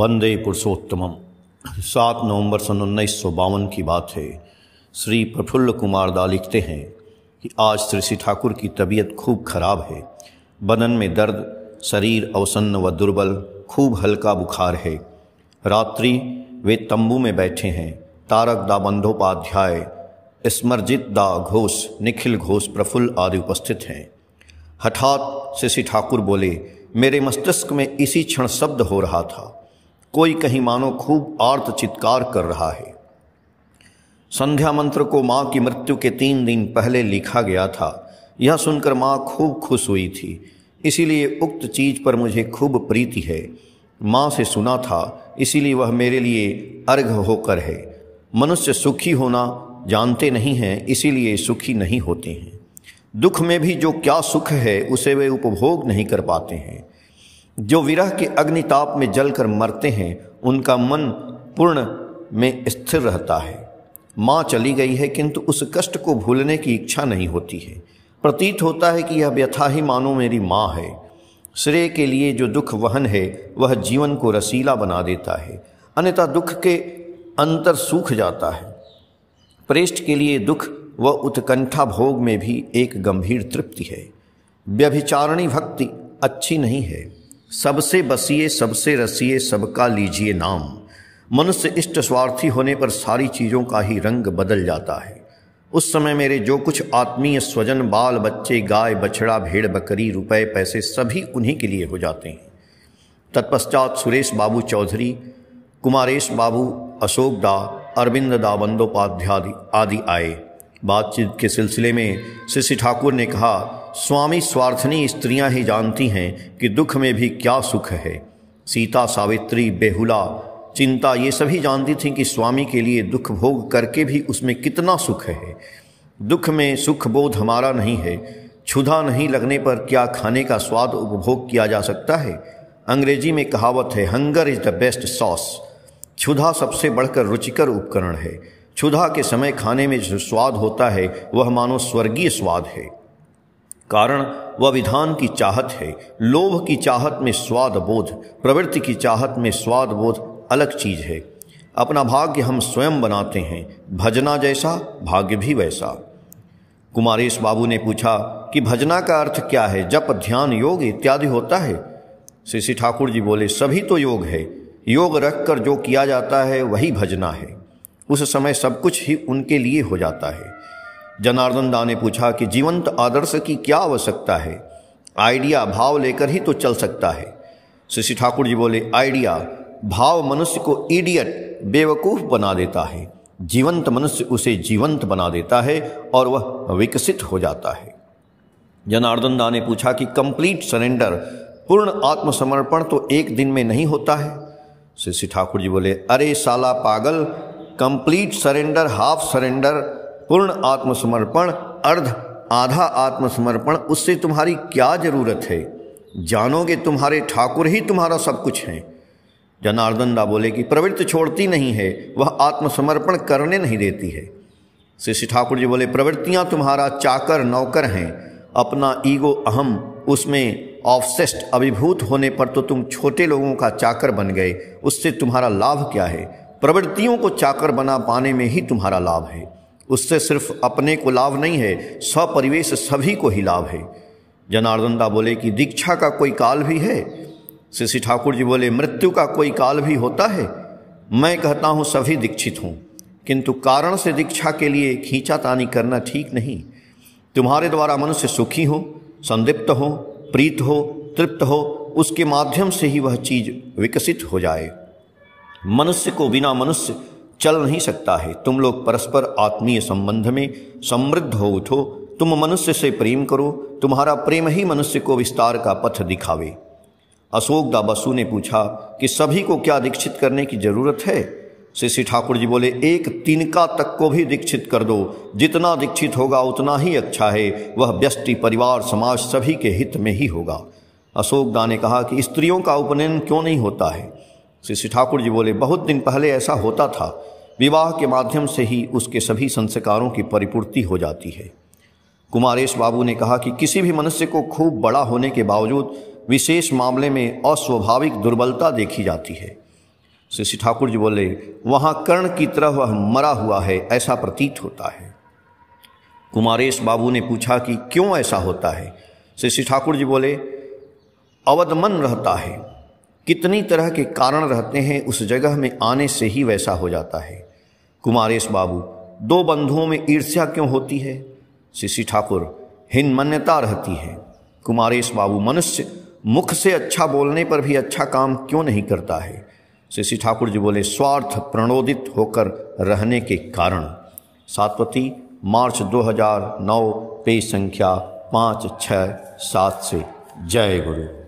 बंदे पुरुषोत्तम सात नवंबर सन उन्नीस सौ बावन की बात है श्री प्रफुल्ल कुमार दा लिखते हैं कि आज श्री ठाकुर की तबीयत खूब खराब है बदन में दर्द शरीर अवसन्न व दुर्बल खूब हल्का बुखार है रात्रि वे तंबू में बैठे हैं तारक दा बंदोपाध्याय स्मरजित दा घोष निखिल घोष प्रफुल्ल आदि उपस्थित हैं हठात शशि ठाकुर बोले मेरे मस्तिष्क में इसी क्षण शब्द हो रहा था कोई कहीं मानो खूब आर्त चित्कार कर रहा है संध्या मंत्र को माँ की मृत्यु के तीन दिन पहले लिखा गया था यह सुनकर माँ खूब खुश हुई थी इसीलिए उक्त चीज पर मुझे खूब प्रीति है माँ से सुना था इसीलिए वह मेरे लिए अर्घ होकर है मनुष्य सुखी होना जानते नहीं हैं इसीलिए सुखी नहीं होते हैं दुख में भी जो क्या सुख है उसे वे उपभोग नहीं कर पाते हैं जो विरह के अग्निताप में जलकर मरते हैं उनका मन पूर्ण में स्थिर रहता है माँ चली गई है किंतु उस कष्ट को भूलने की इच्छा नहीं होती है प्रतीत होता है कि यह व्यथा ही मानो मेरी माँ है श्रेय के लिए जो दुख वहन है वह जीवन को रसीला बना देता है अन्यथा दुख के अंतर सूख जाता है प्रेष्ट के लिए दुख व उत्कंठा भोग में भी एक गंभीर तृप्ति है व्यभिचारणी भक्ति अच्छी नहीं है सबसे बसिए सबसे रसिए सबका लीजिए नाम मनुष्य इष्ट स्वार्थी होने पर सारी चीज़ों का ही रंग बदल जाता है उस समय मेरे जो कुछ आत्मीय स्वजन बाल बच्चे गाय बछड़ा भेड़ बकरी रुपए पैसे सभी उन्हीं के लिए हो जाते हैं तत्पश्चात सुरेश बाबू चौधरी कुमारेश बाबू अशोक दा अरविंद दाबंदोपाध्याय आदि आए बातचीत के सिलसिले में शिशि ठाकुर ने कहा स्वामी स्वार्थनी स्त्रियां ही जानती हैं कि दुख में भी क्या सुख है सीता सावित्री बेहुला चिंता ये सभी जानती थीं कि स्वामी के लिए दुख भोग करके भी उसमें कितना सुख है दुख में सुख बोध हमारा नहीं है क्षुधा नहीं लगने पर क्या खाने का स्वाद उपभोग किया जा सकता है अंग्रेजी में कहावत है hunger is the best sauce क्षुधा सबसे बढ़कर रुचिकर उपकरण है क्षुधा के समय खाने में जो स्वाद होता है वह मानो स्वर्गीय स्वाद है कारण वह विधान की चाहत है लोभ की चाहत में स्वाद बोध प्रवृत्ति की चाहत में स्वाद बोध अलग चीज है अपना भाग्य हम स्वयं बनाते हैं भजना जैसा भाग्य भी वैसा कुमारेश बाबू ने पूछा कि भजना का अर्थ क्या है जप ध्यान योग इत्यादि होता है श्री ठाकुर जी बोले सभी तो योग है योग रख कर जो किया जाता है वही भजना है उस समय सब कुछ ही उनके लिए हो जाता है जनार्दन दा ने पूछा कि जीवंत आदर्श की क्या आवश्यकता है आइडिया भाव लेकर ही तो चल सकता है शशि ठाकुर जी बोले आइडिया भाव मनुष्य को इडियट बेवकूफ़ बना देता है जीवंत मनुष्य उसे जीवंत बना देता है और वह विकसित हो जाता है जनार्दन दा ने पूछा कि कंप्लीट सरेंडर पूर्ण आत्मसमर्पण तो एक दिन में नहीं होता है श्री श्री ठाकुर जी बोले अरे साला पागल कंप्लीट सरेंडर हाफ सरेंडर पूर्ण आत्मसमर्पण अर्ध आधा आत्मसमर्पण उससे तुम्हारी क्या जरूरत है जानोगे तुम्हारे ठाकुर ही तुम्हारा सब कुछ है जनार्दन दा बोले कि प्रवृत्ति छोड़ती नहीं है वह आत्मसमर्पण करने नहीं देती है श्री ठाकुर जी बोले प्रवृत्तियाँ तुम्हारा चाकर नौकर हैं अपना ईगो अहम उसमें अवशिष्ट अभिभूत होने पर तो तुम छोटे लोगों का चाकर बन गए उससे तुम्हारा लाभ क्या है प्रवृत्तियों को चाकर बना पाने में ही तुम्हारा लाभ है उससे सिर्फ अपने को लाभ नहीं है सपरिवेश सभी को ही लाभ है जनार्दन दा बोले कि दीक्षा का कोई काल भी है श्री ठाकुर जी बोले मृत्यु का कोई काल भी होता है मैं कहता हूँ सभी दीक्षित हूँ किंतु कारण से दीक्षा के लिए खींचातानी करना ठीक नहीं तुम्हारे द्वारा मनुष्य सुखी हो संदिप्त हो प्रीत हो तृप्त हो उसके माध्यम से ही वह चीज विकसित हो जाए मनुष्य को बिना मनुष्य चल नहीं सकता है तुम लोग परस्पर आत्मीय संबंध में समृद्ध हो उठो तुम मनुष्य से प्रेम करो तुम्हारा प्रेम ही मनुष्य को विस्तार का पथ दिखावे अशोक दाबासु ने पूछा कि सभी को क्या दीक्षित करने की जरूरत है श्री श्री ठाकुर जी बोले एक तिनका तक को भी दीक्षित कर दो जितना दीक्षित होगा उतना ही अच्छा है वह व्यस्टि परिवार समाज सभी के हित में ही होगा अशोक दा ने कहा कि स्त्रियों का उपनयन क्यों नहीं होता है श्री श्री ठाकुर जी बोले बहुत दिन पहले ऐसा होता था विवाह के माध्यम से ही उसके सभी संस्कारों की परिपूर्ति हो जाती है कुमारेश बाबू ने कहा कि किसी भी मनुष्य को खूब बड़ा होने के बावजूद विशेष मामले में अस्वाभाविक दुर्बलता देखी जाती है श्री श्री ठाकुर जी बोले वहाँ कर्ण की तरह वह मरा हुआ है ऐसा प्रतीत होता है कुमारेश बाबू ने पूछा कि क्यों ऐसा होता है श्री श्री ठाकुर जी बोले अवधमन रहता है कितनी तरह के कारण रहते हैं उस जगह में आने से ही वैसा हो जाता है कुमारेश बाबू दो बंधुओं में ईर्ष्या क्यों होती है श्री ठाकुर हिन्मन्यता रहती है कुमारेश बाबू मनुष्य मुख से अच्छा बोलने पर भी अच्छा काम क्यों नहीं करता है श्री ठाकुर जी बोले स्वार्थ प्रणोदित होकर रहने के कारण सातवती मार्च 2009 पेज संख्या पाँच छः सात से जय गुरु